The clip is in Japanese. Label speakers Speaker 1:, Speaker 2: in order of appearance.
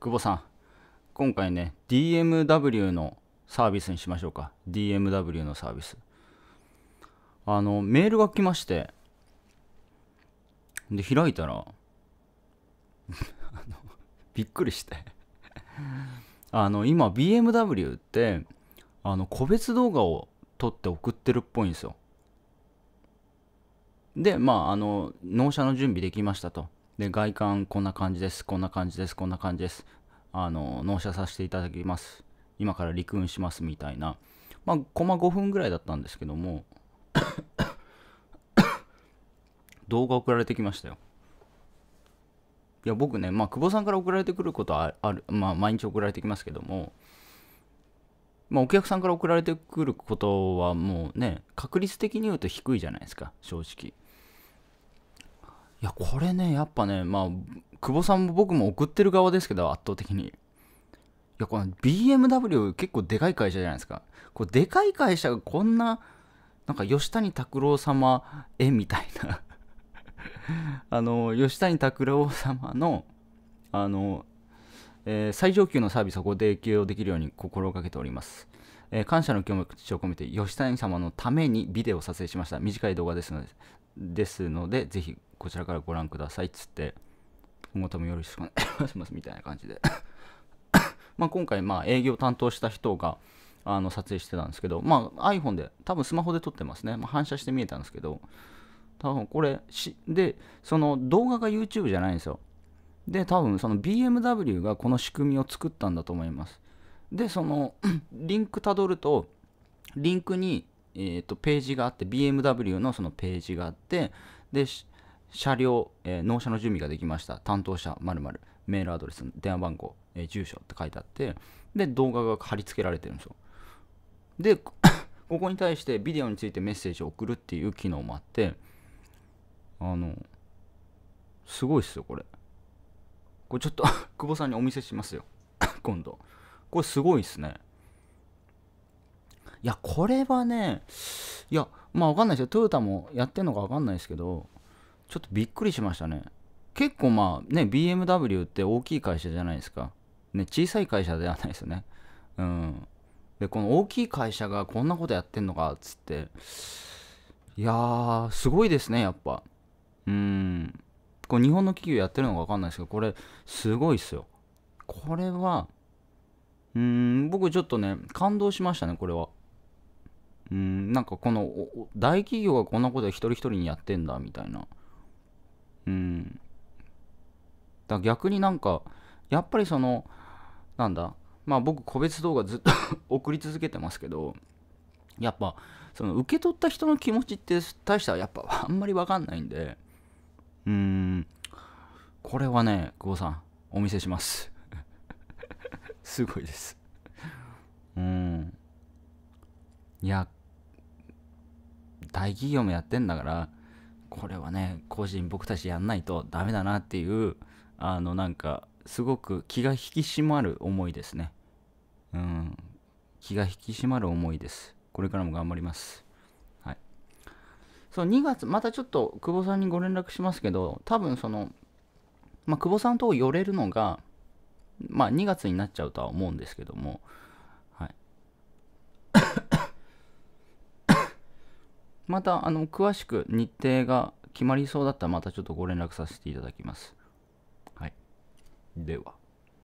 Speaker 1: 久保さん、今回ね、DMW のサービスにしましょうか。DMW のサービス。あの、メールが来まして、で、開いたら びっくりしてあの、今、BMW って、あの、個別動画を撮って送ってるっぽいんですよ。で、まあ、あの、納車の準備できましたと。で、外観こんな感じです、こんな感じです、こんな感じです。あの、納車させていただきます。今から陸運しますみたいな。まあ、コマ5分ぐらいだったんですけども 動画送られてきましたよ。いや、僕ね、まあ、久保さんから送られてくることはある、まあ、毎日送られてきますけども、まあ、お客さんから送られてくることはもうね、確率的に言うと低いじゃないですか、正直。いや、これね、やっぱね、まあ、久保さんも僕も送ってる側ですけど、圧倒的に。いや、この BMW 結構でかい会社じゃないですか。こうでかい会社がこんな、なんか吉谷拓郎様絵みたいな あの、吉谷拓郎様の、あの、えー、最上級のサービスをご提供できるように心がけております。えー、感謝の気持ちを込めて吉谷様のためにビデオを撮影しました短い動画ですのでですのでぜひこちらからご覧くださいっつって今後ともよろしくお願いしますみたいな感じで まあ今回まあ営業担当した人があの撮影してたんですけど、まあ、iPhone で多分スマホで撮ってますね、まあ、反射して見えたんですけど多分これしでその動画が YouTube じゃないんですよで多分その BMW がこの仕組みを作ったんだと思いますでその リンクたどるとリンクに、えー、とページがあって BMW のそのページがあってで車両、えー、納車の準備ができました担当者まるメールアドレス電話番号、えー、住所って書いてあってで動画が貼り付けられてるんですよで ここに対してビデオについてメッセージを送るっていう機能もあってあのすごいっすよこれこれちょっと 久保さんにお見せしますよ 今度。これすごいですね。いや、これはね、いや、まあわかんないですよ。トヨタもやってんのかわかんないですけど、ちょっとびっくりしましたね。結構まあね、BMW って大きい会社じゃないですか。ね、小さい会社ではないですよね。うん。で、この大きい会社がこんなことやってんのか、っつって。いやー、すごいですね、やっぱ。うん。これ日本の企業やってるのかわかんないですけど、これ、すごいっすよ。これは、うん、僕ちょっとね、感動しましたね、これは。うん、なんかこの、大企業がこんなこと一人一人にやってんだ、みたいな。うん。だ逆になんか、やっぱりその、なんだ、まあ僕個別動画ずっと 送り続けてますけど、やっぱ、その受け取った人の気持ちって大したやっぱあんまりわかんないんで、うーん、これはね、久保さん、お見せします。すごいですうんいや大企業もやってんだからこれはね個人僕たちやんないとダメだなっていうあのなんかすごく気が引き締まる思いですねうん気が引き締まる思いですこれからも頑張りますはいそう2月またちょっと久保さんにご連絡しますけど多分そのまあ、久保さんと寄れるのがまあ2月になっちゃうとは思うんですけども、はい。また、あの、詳しく日程が決まりそうだったらまたちょっとご連絡させていただきます。はい。では。